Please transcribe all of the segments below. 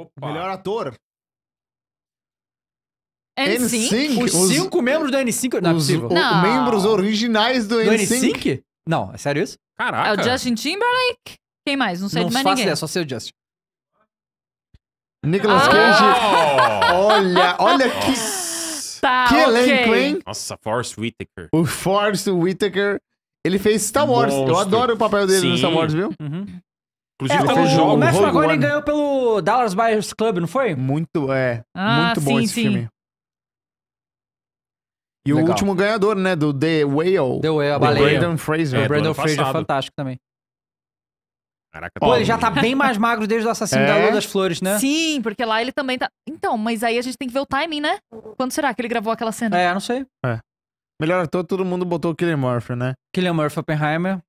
Opa. Melhor ator. N5? N5? Os, os cinco membros do N5? Não é os, O, Membros originais do, do N5? N5? Não, é sério isso? Caraca. É o Justin Timberlake. Quem mais? Não sei não de mais ninguém. Não só sei o Justin. Nicolas ah! Cage. olha, olha que... Tá, que okay. elenco, hein? Nossa, Forrest Whitaker. O Forrest Whitaker. Ele fez Star Wars. Eu adoro o papel dele Sim. no Star Wars, viu? Uhum. Inclusive, é, ele o, jogo, o Matt McConaughey ganhou pelo Dallas Buyers Club, não foi? Muito, é. Ah, muito bom sim, esse sim. filme. E Legal. o último ganhador, né? Do The Whale. The Whale, a baleia. Brandon Fraser. É, Brandon Fraser, é fantástico também. Caraca, Pô, tá ele já tá bem mais magro desde o assassino é? da Lua das Flores, né? Sim, porque lá ele também tá. Então, mas aí a gente tem que ver o timing, né? Quando será que ele gravou aquela cena? É, não sei. É. Melhor ator, todo mundo botou o Killian Murphy, né? Killian Murphy, Oppenheimer.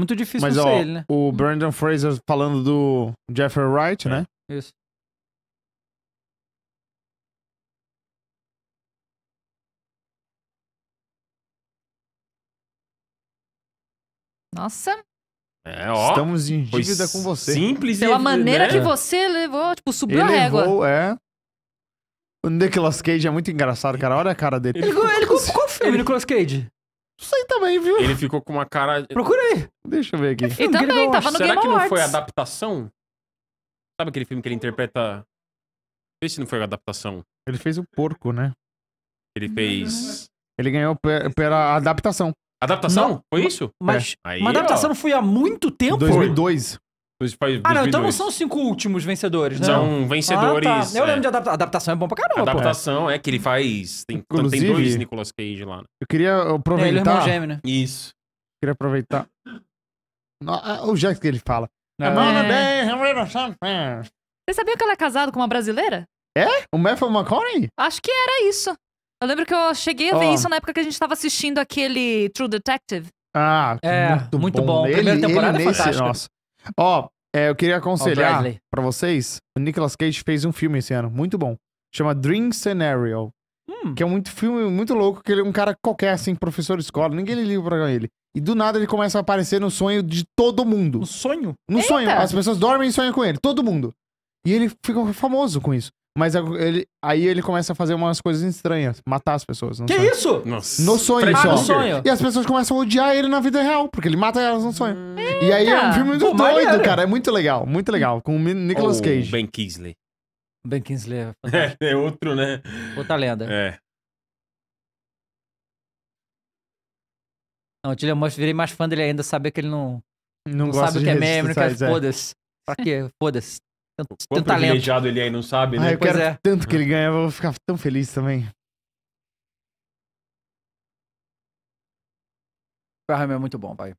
Muito difícil Mas, ó, ele, né? O Brandon Fraser falando do Jeffrey Wright, né? é. né? Isso. Nossa. É, ó, Estamos em dívida com você. Simples Pela e maneira né? que você levou, tipo, subiu ele a régua. Levou, é. O Nicolas Cage é muito engraçado, cara. Olha a cara dele. Ele, ele, ele, ele qual filme, Nicolas Cage? sei também, viu? Ele ficou com uma cara. Procura aí. Deixa eu ver aqui. E também, tava no Será Game que não foi adaptação? Sabe aquele filme que ele interpreta. ver se não foi adaptação. Ele fez o porco, né? Ele fez. Ele ganhou pela adaptação. Adaptação? Não. Foi isso? Mas É. Aí, uma adaptação foi há muito tempo? 2002. Ah, não, então não são os cinco últimos vencedores, né? São vencedores. Ah, tá. Eu é. lembro de adapta adaptação, é bom pra caramba. Adaptação pô. é que ele faz. Tem, Inclusive, tem dois Nicolas Cage lá. Né? Eu queria aproveitar. É, ele é irmão gêmeo, né? Isso. Eu queria aproveitar. É, o jeito que ele fala. É. É. Você sabia que ela é casado com uma brasileira? É? O Matthew McConaughey? Acho que era isso. Eu lembro que eu cheguei a ver oh. isso na época que a gente tava assistindo aquele True Detective. Ah, é, muito, muito bom. bom. Ele, Primeira temporada ele é fantástica. Nossa. Ó, oh, é, eu queria aconselhar oh, para vocês, o Nicolas Cage fez um filme esse ano, muito bom. Chama Dream Scenario. Hum. Que é um filme muito louco, que ele é um cara qualquer, assim, professor de escola, ninguém liga pra ele. E do nada ele começa a aparecer no sonho de todo mundo. No sonho? No Eita. sonho. As pessoas dormem e sonham com ele, todo mundo. E ele fica famoso com isso. Mas é, ele, aí ele começa a fazer umas coisas estranhas, matar as pessoas. Que sonho. isso? Nossa. No sonho só. Sonho. E as pessoas começam a odiar ele na vida real, porque ele mata elas no sonho. Eita. E aí é um filme muito Pô, doido, maneiro. cara. É muito legal, muito legal. Com o Nicolas oh, Cage. Ben Kingsley. Ben Kingsley é, é outro, né? Outra lenda. É. Não, o Tilly virei mais fã dele ainda, saber que ele não, não, não sabe o que é meme, não quer é. foda-se. Pra quê? Foda-se quanto privilegiado talento. ele aí é não sabe, né? Ah, eu pois quero é. tanto que é. ele ganha, eu vou ficar tão feliz também. o Graham é muito bom, pai.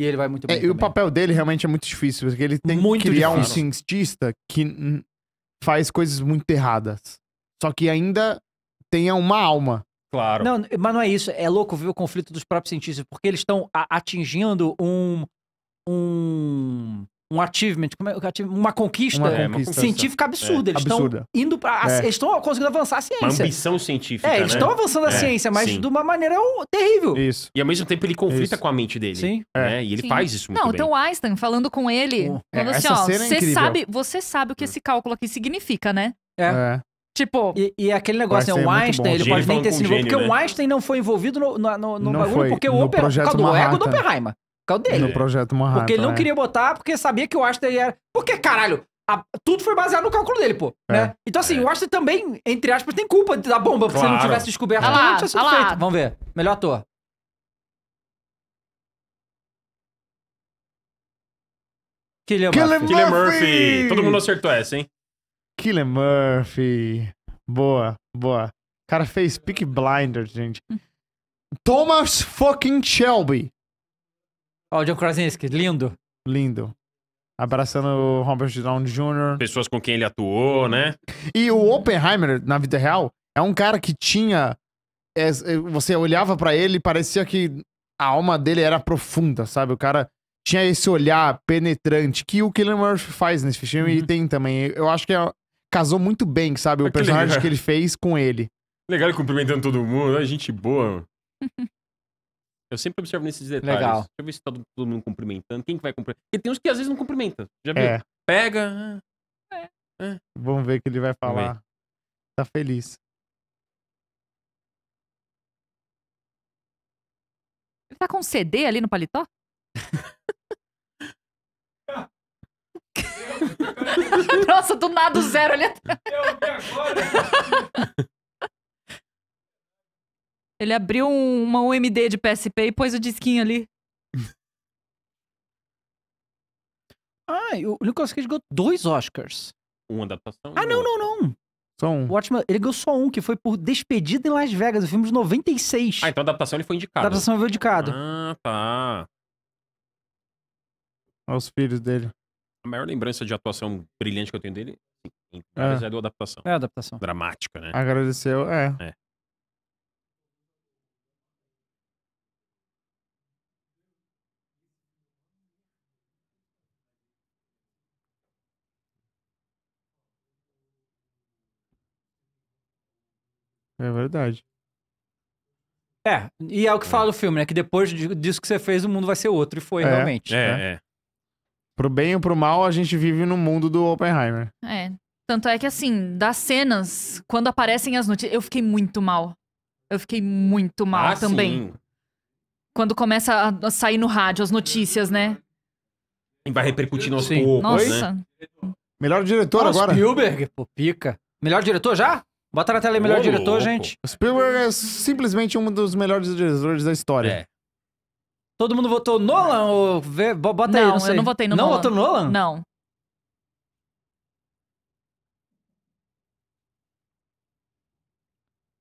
E ele vai muito é, bem. É, e o papel dele realmente é muito difícil, porque ele tem muito que criar difícil. um cientista que faz coisas muito erradas. Só que ainda tenha uma alma. Claro. Não, mas não é isso. É louco ver o conflito dos próprios cientistas, porque eles estão atingindo um. um um é é? achievement, uma conquista, uma é, conquista científica absurda. É. é. Eles estão indo para, é. eles estão conseguindo avançar a ciência. Uma ambição científica. É, eles estão né? avançando a ciência, mas sim. de uma maneira terrível. Isso. E ao mesmo tempo ele conflita isso. com a mente dele. Sim. Né? E ele sim. faz isso muito Não, bem. então o Einstein falando com ele, uh, falando assim, ó, você sabe, você sabe o que hum. esse cálculo aqui significa, né? É. Tipo. E, e, aquele negócio, né? O Einstein, ele pode nem ter se envolvido, porque né? o Einstein não foi envolvido no, no, no, no bagulho, porque o, Oper, o do ego do Oppenheimer o dele. No projeto Manhattan. Porque ele não é. queria botar, porque sabia que o Washington era. Porque, caralho, a... tudo foi baseado no cálculo dele, pô. É. Né? Então, assim, o Washington também, entre aspas, tem culpa da bomba, claro. se ele não tivesse descoberto. Ah lá, então, não tinha sido feito. Vamos ver. Melhor ator. Killian Murphy. Killian Murphy. Todo mundo acertou essa, hein? Killian Murphy. Boa, boa. O cara fez Peak Blinder, gente. Hum. Thomas fucking Shelby. Ó, o John Krasinski, lindo. Lindo. Abraçando o Robert Downey Jr. Pessoas com quem ele atuou, né? E o Oppenheimer, na vida real, é um cara que tinha. É, é você olhava para ele e parecia que a alma dele era profunda, sabe? O cara tinha esse olhar penetrante que o Killian Murphy faz nesse filme uhum. e tem também. Eu acho que é, casou muito bem, sabe? O que personagem legal. que ele fez com ele. Legal ele cumprimentando todo mundo, é gente boa. Eu sempre observo nesses detalhes. Legal. Deixa eu ver se tá todo mundo cumprimentando. Quem que vai cumprimentar? Porque tem uns que às vezes não cumprimenta. Já viu? É. Pega. Ah, é. é. Vamos ver o que ele vai falar. Tá feliz. Ele tá com um CD ali no paletó? Nossa, do nada zero ali atrás. Eu vi agora. Ele abriu um, uma UMD de PSP e pôs o disquinho ali. ah, o Nicolas Cage ganhou dois Oscars. Uma adaptação. Ah, não, não, não. Só um. Watchmen, ele ganhou só um, que foi por Despedida em Las Vegas, o filme de 96. Ah, então a adaptação ele foi indicado. A adaptação foi indicado. Ah, tá. Olha os filhos dele. A maior lembrança de atuação brilhante que eu tenho dele é, é do adaptação. É a adaptação. Dramática, né? Agradeceu, é. é. É verdade. É, e é o que é. fala o filme, né? Que depois disso que você fez, o mundo vai ser outro. E foi, é. realmente. É, né? é. Pro bem ou pro mal, a gente vive no mundo do Oppenheimer. É. Tanto é que, assim, das cenas, quando aparecem as notícias, eu fiquei muito mal. Eu fiquei muito mal ah, também. Sim. Quando começa a sair no rádio as notícias, né? vai repercutir aos poucos, né? Nossa. Né? Melhor diretor Nossa, agora. Spielberg, pô, pica. Melhor diretor já? Bota na tela o melhor diretor, louco. gente. O Spielberg é simplesmente um dos melhores diretores da história. É. Todo mundo votou Nolan ou... vê- Bota aí, não, não sei. eu não votei no Não Nolan. votou Nolan? Não.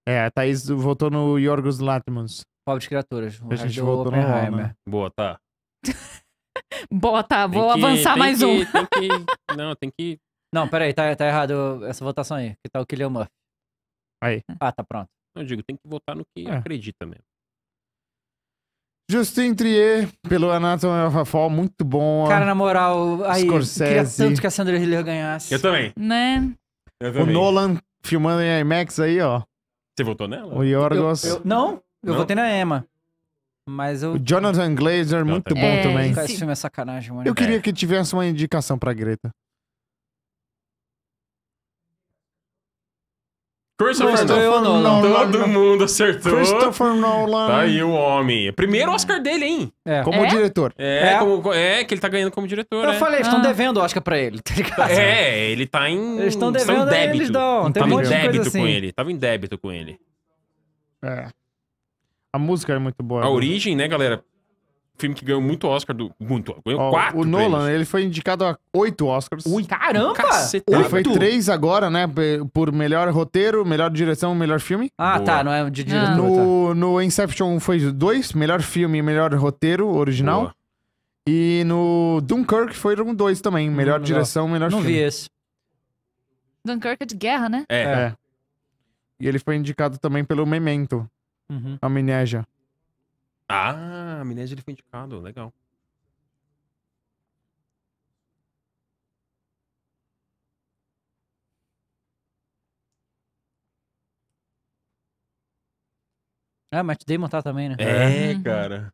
É, a Thaís votou no Yorgos Latmans. Pobre de criaturas. A gente deu votou no Nolan. Né? Boa, tá. Bota, tá. vou que- avançar tem mais que- um. tem que- Não, tem que. Não, peraí, tá, tá errado essa votação aí. Que tá o Killian Murphy. Aí. É. Ah, tá pronto. Eu digo, tem que votar no que é. acredita mesmo. Justin Trier, pelo Anatomy é of a Fall, muito bom. Cara, na moral, aí, Scorsese. queria tanto que a Sandra Hiller ganhasse. Eu também. Né? Eu também. O Nolan filmando em IMAX aí, ó. Você votou nela? O Yorgos. Eu, eu, não, eu não? votei na Emma. Mas eu... O Jonathan Glazer, muito é, bom também. É, esse filme é sacanagem, mano. Eu queria que tivesse uma indicação pra Greta. Christopher Nolan. Nolan. Todo mundo acertou. Christopher Nolan. Tá aí o homem. Primeiro Oscar dele, hein? É. Como é? diretor. É, é. Como, é, que ele tá ganhando como diretor. Eu é. falei, eles estão ah. devendo Oscar pra ele, tá ligado? É, ele tá em. Eles estão devendo, débito. eles dão. Tem Tava um em débito com assim. ele. Tava em débito com ele. É. A música é muito boa. A né? origem, né, galera? filme que ganhou muito Oscar do. Muito, ganhou quatro. O Nolan, ele foi indicado a oito Oscars. Ui, caramba! Ele foi três agora, né? Por melhor roteiro, melhor direção, melhor filme. Ah, tá, Boa. tá, não é de diretor. No, tá. no Inception foi dois: melhor filme e melhor roteiro original. Boa. E no Dunkirk foram dois também: hum, melhor hum, direção, melhor não filme. Não vi esse. Dunkirk é de guerra, né? É. é. E ele foi indicado também pelo Memento. Uhum. Amnésia. Ah, Amnésia ele foi indicado, legal. Ah, Matt Damon tá também, né? É, é. uhum. cara.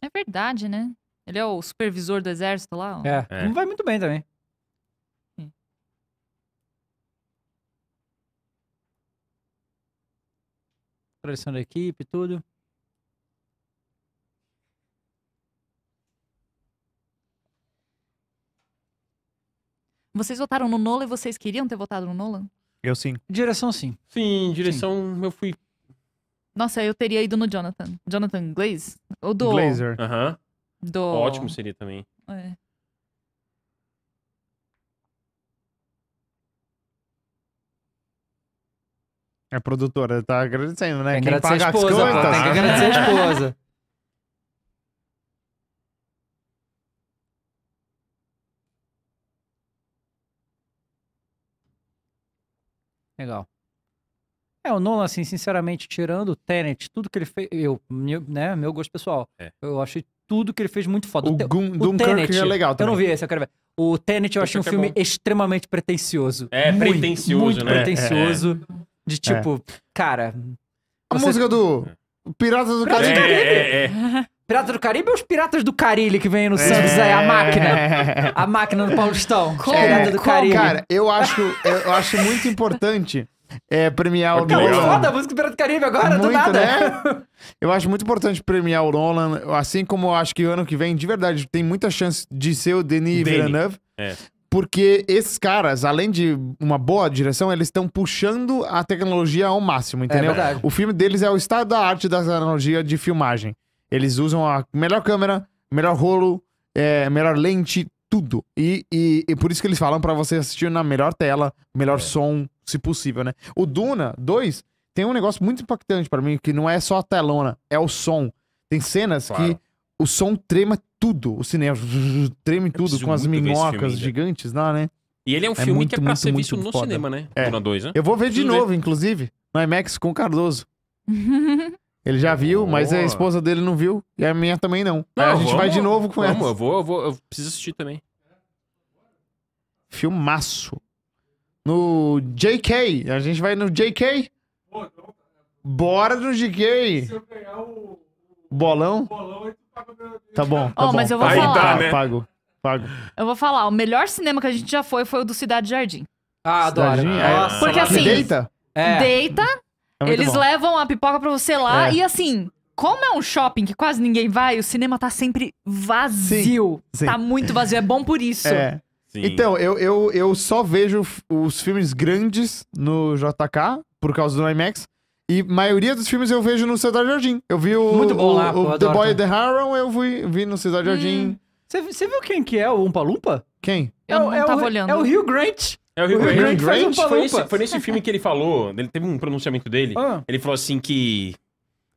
É verdade, né? Ele é o supervisor do exército lá. É, é. não vai muito bem também. tradição da equipe, tudo. Vocês votaram no Nolan e vocês queriam ter votado no Nolan? Eu sim. Direção, sim. Sim, direção eu fui. Nossa, eu teria ido no Jonathan. Jonathan Glaze? Ou do. Glazer. Aham. Do... Ótimo seria também. É. A produtora tá agradecendo, né? Quem Agradecer a esposa, pô, tem que agradecer a esposa. Legal. É, o Nolan, assim, sinceramente, tirando o Tenet, tudo que ele fez. Eu, meu, né, meu gosto pessoal. É. Eu achei tudo que ele fez muito foda. O, o, Gun, o Dunkirk é legal também. Eu não vi esse, eu quero ver. O Tenet eu achei um é filme é extremamente pretencioso. É, muito, pretencioso, muito né? pretencioso. É, é. De tipo, é. cara... A você... música do Piratas do Caribe. É, é, é. Pirata do Caribe ou os Piratas do Carilho que vem no Santos é... aí? A máquina. A máquina do Paulistão. Como? Pirata do Caribe. Cara, eu acho, eu acho muito importante é, premiar o tá Nolan. Acabou foda a música do Pirata do Caribe agora, muito, do nada. Né? Eu acho muito importante premiar o Nolan, assim como eu acho que o ano que vem, de verdade, tem muita chance de ser o Denis, Villeneuve. É. Porque esses caras, além de uma boa direção, eles estão puxando a tecnologia ao máximo, é entendeu? É verdade. o filme deles é o estado da arte da tecnologia de filmagem. Eles usam a melhor câmera, melhor rolo, é, melhor lente, tudo. E, e, e, por isso que eles falam para você assistir na melhor tela, melhor é. som, se possível, né? O Duna 2 tem um negócio muito impactante para mim, que não é só a telona, é o som. Tem cenas claro. que o som trema tudo, o cinema treme tudo com as minhocas gigantes lá, né? E ele é um é filme muito, que é pra muito, ser visto muito no foda. cinema, né? É. Duna 2, né? Eu vou ver de novo, ver. inclusive, no IMAX com o Cardoso. Ele já viu, mas a esposa dele não viu. E a minha também não. Aí a gente vamos, vai de novo com vamos, Eu vou, eu vou, eu preciso assistir também. Filmaço. No JK. A gente vai no JK? Bora no JK. Se eu ganhar o. Bolão? Bolão, Tá bom. Tá oh, bom. mas eu tá vou tá, Aí falar. dá, tá, né? Pago. Pago. Eu vou falar, o melhor cinema que a gente já foi foi o do Cidade Jardim. Ah, adoro. Cidade Jardim? Nossa, Porque assim, deita? É. deita, é Eles bom. levam a pipoca pra você lá é. e assim, como é um shopping que quase ninguém vai, o cinema tá sempre vazio. Sim, sim. Tá muito vazio. É bom por isso. É. Sim. Então, eu, eu, eu só vejo os filmes grandes no JK, por causa do IMAX. E maioria dos filmes eu vejo no Cidade Jardim. Eu vi o, Muito bom o, lá, pô, o The Boy The Harrow, eu vi, vi no Cidade hum. Jardim. Você viu quem que é o Umpa Lumpa? Quem? Eu é, não é tava o, olhando. É o Hugh Grant. É o Rio, o foi, nesse, foi nesse filme que ele falou, ele teve um pronunciamento dele. Ah. Ele falou assim que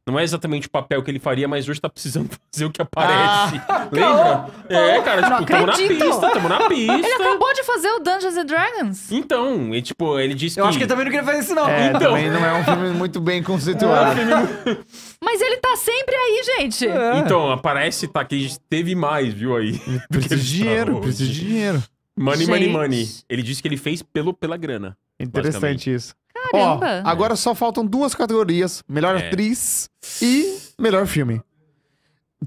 não é exatamente o papel que ele faria, mas hoje tá precisando fazer o que ah. aparece. Ah, Lembra? é, cara, tipo, tamo na pista, tamo na pista. Ele acabou de fazer o Dungeons and Dragons. Então, e, tipo, ele disse Eu acho que ele também não queria fazer isso, não. É, então. também não é um filme muito bem conceituado. É, mas ele tá sempre aí, gente. É. Então, aparece, tá, que teve mais, viu, aí. Precisa de dinheiro, precisa de dinheiro. Money, money, Gente. money. Ele disse que ele fez pelo, pela grana. Interessante isso. Ó, Caramba. agora só faltam duas categorias: melhor É. atriz e melhor filme.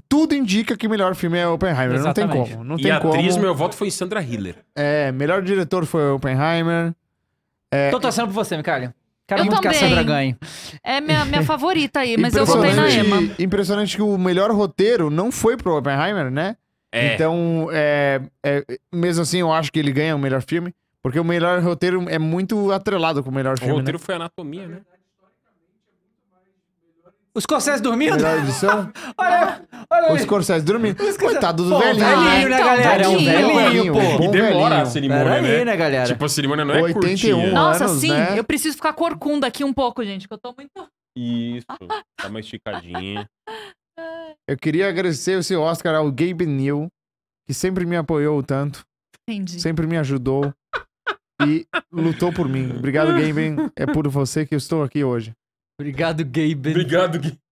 Tudo indica que melhor filme é Oppenheimer. Não tem como. Não e tem a como. atriz, meu voto foi Sandra Hiller. É, melhor diretor foi Oppenheimer. É, Tô torcendo por você, me Quero Eu muito que a também. Sandra ganhe. É minha, minha favorita aí, mas eu votei na Emma. Impressionante que o melhor roteiro não foi pro Oppenheimer, né? É. Então, é, é, mesmo assim, eu acho que ele ganha o melhor filme, porque o melhor roteiro é muito atrelado com o melhor o filme. O né? roteiro né? foi Anatomia, né? Os Scorsese dormindo? Melhor edição? olha, olha Os Scorsese dormindo. Os Coitado do pô, velhinho. Né? Velhinho, né, galera? É um velhinho, pô. E demora velhinho. a cerimônia, Pera né? Aí, né, galera? Tipo, a cerimônia não é 81 curtinha. Nossa, anos, né? sim. Né? Eu preciso ficar corcunda aqui um pouco, gente, que eu tô muito... Isso. Dá uma esticadinha. Eu queria agradecer esse Oscar ao Gabe New, que sempre me apoiou tanto. Entendi. Sempre me ajudou e lutou por mim. Obrigado, Gabe. É por você que eu estou aqui hoje. Obrigado, Gabe. Obrigado, Gabe.